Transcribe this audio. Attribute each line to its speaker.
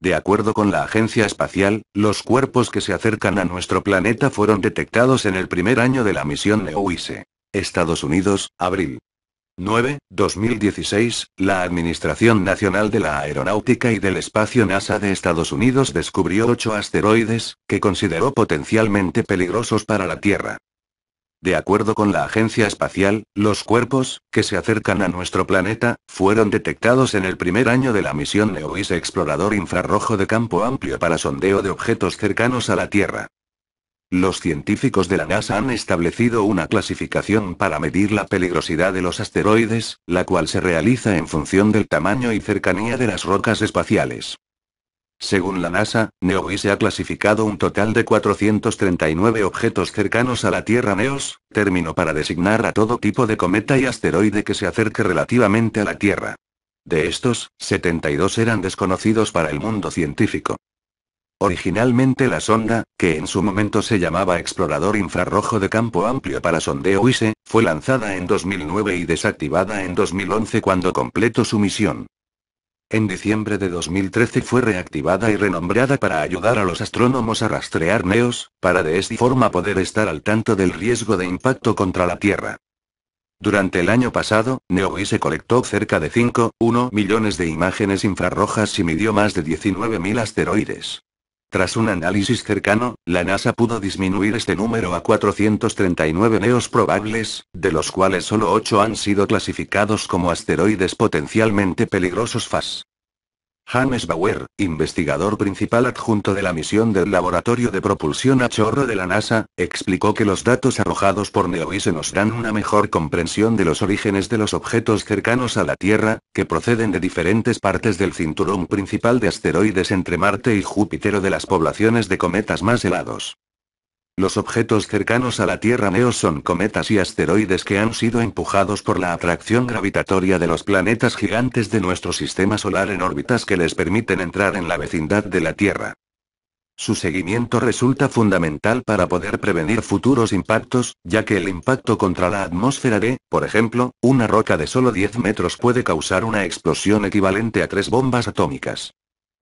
Speaker 1: De acuerdo con la Agencia Espacial, los cuerpos que se acercan a nuestro planeta fueron detectados en el primer año de la misión Neowise. Estados Unidos, abril. 9, 2016, la Administración Nacional de la Aeronáutica y del Espacio NASA de Estados Unidos descubrió ocho asteroides, que consideró potencialmente peligrosos para la Tierra. De acuerdo con la Agencia Espacial, los cuerpos, que se acercan a nuestro planeta, fueron detectados en el primer año de la misión NEOIS Explorador Infrarrojo de Campo Amplio para sondeo de objetos cercanos a la Tierra. Los científicos de la NASA han establecido una clasificación para medir la peligrosidad de los asteroides, la cual se realiza en función del tamaño y cercanía de las rocas espaciales. Según la NASA, NEOWISE ha clasificado un total de 439 objetos cercanos a la Tierra NEOS, término para designar a todo tipo de cometa y asteroide que se acerque relativamente a la Tierra. De estos, 72 eran desconocidos para el mundo científico. Originalmente la sonda, que en su momento se llamaba Explorador Infrarrojo de Campo Amplio para Sondeo WISE, fue lanzada en 2009 y desactivada en 2011 cuando completó su misión. En diciembre de 2013 fue reactivada y renombrada para ayudar a los astrónomos a rastrear neos, para de esta forma poder estar al tanto del riesgo de impacto contra la Tierra. Durante el año pasado, se colectó cerca de 5,1 millones de imágenes infrarrojas y midió más de 19.000 asteroides. Tras un análisis cercano, la NASA pudo disminuir este número a 439 neos probables, de los cuales solo 8 han sido clasificados como asteroides potencialmente peligrosos FAS. James Bauer, investigador principal adjunto de la misión del Laboratorio de Propulsión a Chorro de la NASA, explicó que los datos arrojados por NEOISE nos dan una mejor comprensión de los orígenes de los objetos cercanos a la Tierra, que proceden de diferentes partes del cinturón principal de asteroides entre Marte y Júpiter o de las poblaciones de cometas más helados. Los objetos cercanos a la Tierra Neo son cometas y asteroides que han sido empujados por la atracción gravitatoria de los planetas gigantes de nuestro sistema solar en órbitas que les permiten entrar en la vecindad de la Tierra. Su seguimiento resulta fundamental para poder prevenir futuros impactos, ya que el impacto contra la atmósfera de, por ejemplo, una roca de solo 10 metros puede causar una explosión equivalente a tres bombas atómicas.